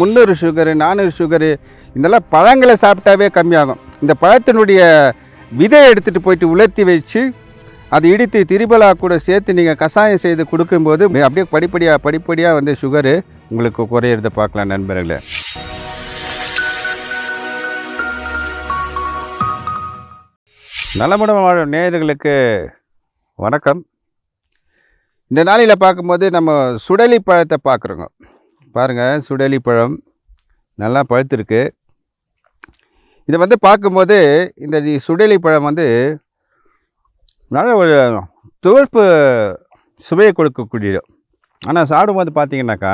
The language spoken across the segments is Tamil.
முந்நூறு சுகரு நானூறு சுகரு இதெல்லாம் பழங்களை சாப்பிட்டாவே கம்மியாகும் இந்த பழத்தினுடைய விதை எடுத்துகிட்டு போயிட்டு உலர்த்தி வச்சு அதை இடித்து திரிபலா கூட சேர்த்து நீங்கள் கஷாயம் செய்து கொடுக்கும்போது அப்படியே படிப்படியாக படிப்படியாக வந்து சுகரு உங்களுக்கு குறையிறத பார்க்கலாம் நண்பர்களே நலமுடன் வாழும் நேயர்களுக்கு வணக்கம் இந்த நாளில் பார்க்கும்போது நம்ம சுடலி பழத்தை பார்க்குறோங்க பாருங்கள் சுடலி பழம் நல்லா பழுத்திருக்கு இதை வந்து பார்க்கும்போது இந்த சுடலி பழம் வந்து நல்ல ஒரு துவர்ப்பு சுவையை கொடுக்கக்கூடியது ஆனால் சாப்பிடும்போது பார்த்தீங்கன்னாக்கா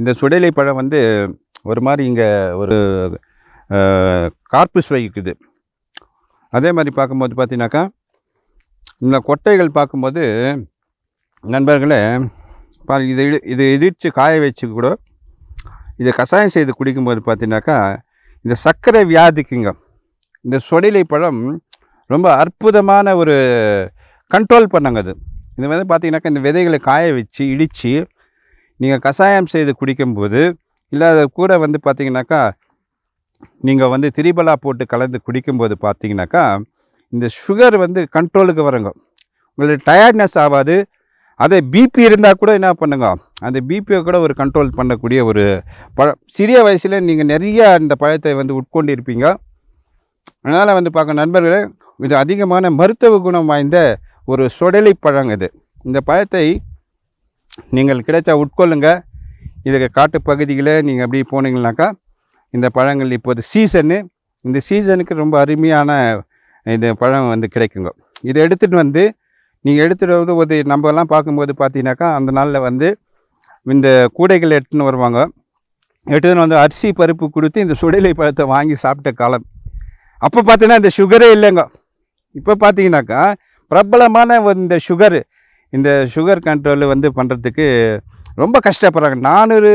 இந்த சுடலி பழம் வந்து ஒரு மாதிரி இங்கே ஒரு கார்ப்பு சுவை இருக்குது அதே மாதிரி பார்க்கும்போது பார்த்தீங்கன்னாக்கா இந்த கொட்டைகள் பார்க்கும்போது நண்பர்களே பாரு இது இது எதிர்த்து காய வச்சு கூட இதை கஷாயம் செய்து குடிக்கும்போது பார்த்தீங்கன்னாக்கா இந்த சர்க்கரை வியாதிக்குங்க இந்த சொடிலை பழம் ரொம்ப அற்புதமான ஒரு கண்ட்ரோல் பண்ணுங்க அது இந்த வந்து பார்த்திங்கனாக்கா இந்த விதைகளை காய வச்சு இடித்து நீங்கள் கஷாயம் செய்து குடிக்கும்போது இல்லாத கூட வந்து பார்த்திங்கனாக்கா நீங்கள் வந்து திரிபலா போட்டு கலந்து குடிக்கும்போது பார்த்தீங்கன்னாக்கா இந்த சுகர் வந்து கண்ட்ரோலுக்கு வரங்க உங்களுக்கு டயர்ட்னஸ் ஆகாது அதே பிபி இருந்தால் கூட என்ன பண்ணுங்க அந்த பிபியை கூட ஒரு கண்ட்ரோல் பண்ணக்கூடிய ஒரு பழம் சிறிய வயசில் நீங்கள் நிறையா இந்த பழத்தை வந்து உட்கொண்டு இருப்பீங்க அதனால் வந்து பார்க்க நண்பர்களே இது அதிகமான மருத்துவ குணம் வாய்ந்த ஒரு சொடலை பழம் இது இந்த பழத்தை நீங்கள் கிடைச்சா உட்கொள்ளுங்க இதுக்கு காட்டு பகுதியில் நீங்கள் அப்படி போனீங்கனாக்கா இந்த பழங்கள் இப்போது சீசனு இந்த சீசனுக்கு ரொம்ப அருமையான இது பழம் வந்து கிடைக்குங்க இதை எடுத்துகிட்டு வந்து நீங்கள் எடுத்துகிட்டு வந்து ஒரு நம்மலாம் பார்க்கும்போது பார்த்தீங்கன்னாக்கா அந்த நாளில் வந்து இந்த கூடைகள் எடுத்துன்னு வருவாங்க எடுத்துன்னு வந்து அரிசி பருப்பு கொடுத்து இந்த சுடலை பழத்தை வாங்கி சாப்பிட்ட காலம் அப்போ பார்த்தீங்கன்னா இந்த சுகரே இல்லைங்க இப்போ பார்த்தீங்கன்னாக்கா பிரபலமான இந்த சுகர் இந்த சுகர் கண்ட்ரோல் வந்து பண்ணுறதுக்கு ரொம்ப கஷ்டப்படுறாங்க நானூறு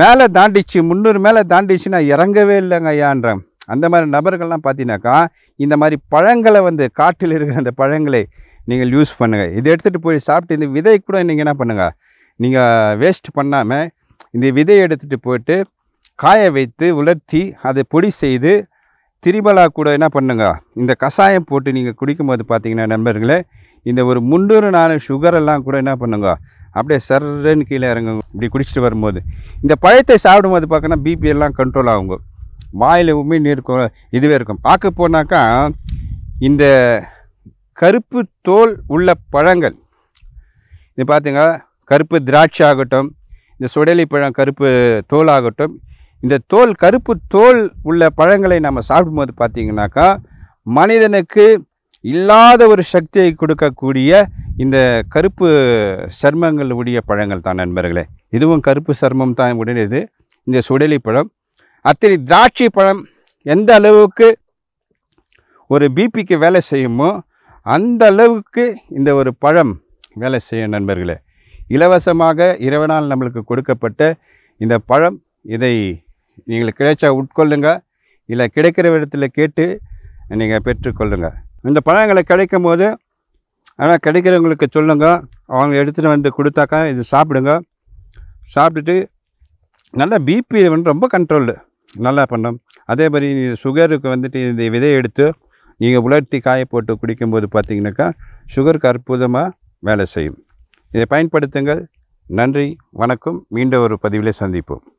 மேலே தாண்டிச்சு முந்நூறு மேலே தாண்டிச்சு நான் இறங்கவே இல்லைங்க ஐயான்றேன் அந்த மாதிரி நபர்கள்லாம் பார்த்தீங்கன்னாக்கா இந்த மாதிரி பழங்களை வந்து காட்டில் இருக்கிற அந்த பழங்களை நீங்கள் யூஸ் பண்ணுங்கள் இதை எடுத்துகிட்டு போய் சாப்பிட்டு இந்த விதை கூட நீங்கள் என்ன பண்ணுங்கள் நீங்கள் வேஸ்ட் பண்ணாமல் இந்த விதையை எடுத்துகிட்டு போய்ட்டு காய வைத்து உலர்த்தி அதை பொடி செய்து திரிபலா கூட என்ன பண்ணுங்க இந்த கஷாயம் போட்டு நீங்கள் குடிக்கும்போது பார்த்தீங்கன்னா நண்பர்களே இந்த ஒரு முந்நூறு நாலு சுகரெல்லாம் கூட என்ன பண்ணுங்க அப்படியே சர்றன்னு கீழே இறங்குங்க இப்படி குடிச்சிட்டு வரும்போது இந்த பழத்தை சாப்பிடும்போது பார்க்கன்னா பிபி எல்லாம் கண்ட்ரோல் ஆகுங்க வாயில் உமி நீர் இதுவே இருக்கும் பார்க்க போனாக்கா இந்த கருப்பு தோல் உள்ள பழங்கள் இது பார்த்தீங்க கருப்பு திராட்சை ஆகட்டும் இந்த சுடலி பழம் கருப்பு தோல் ஆகட்டும் இந்த தோல் கருப்பு தோல் உள்ள பழங்களை நம்ம சாப்பிடும்போது பார்த்திங்கனாக்கா மனிதனுக்கு இல்லாத ஒரு சக்தியை கொடுக்கக்கூடிய இந்த கருப்பு சர்மங்கள் உடைய பழங்கள் தான் நண்பர்களே இதுவும் கருப்பு சர்மம் தான் உடையது இந்த சுடலி பழம் அத்தனை திராட்சை பழம் எந்த அளவுக்கு ஒரு பிபிக்கு வேலை செய்யுமோ அந்த அளவுக்கு இந்த ஒரு பழம் வேலை செய்யும் நண்பர்களே இலவசமாக இரவனால் நம்மளுக்கு கொடுக்கப்பட்ட இந்த பழம் இதை நீங்கள் கிடைச்சா உட்கொள்ளுங்க இல்லை கிடைக்கிற விடத்தில் கேட்டு நீங்கள் பெற்றுக்கொள்ளுங்க இந்த பழங்களை கிடைக்கும் போது ஆனால் கிடைக்கிறவங்களுக்கு சொல்லுங்கள் அவங்க எடுத்துகிட்டு வந்து கொடுத்தாக்கா இது சாப்பிடுங்க சாப்பிட்டுட்டு நல்லா பிபி வந்து ரொம்ப கண்ட்ரோலு நல்லா பண்ணும் அதே மாதிரி சுகருக்கு வந்துட்டு இந்த விதையை எடுத்து நீங்கள் உலர்த்தி காய போட்டு குடிக்கும்போது பார்த்தீங்கன்னாக்கா சுகருக்கு அற்புதமாக வேலை செய்யும் இதை பயன்படுத்துங்கள் நன்றி வணக்கம் மீண்டும் ஒரு பதிவிலே சந்திப்போம்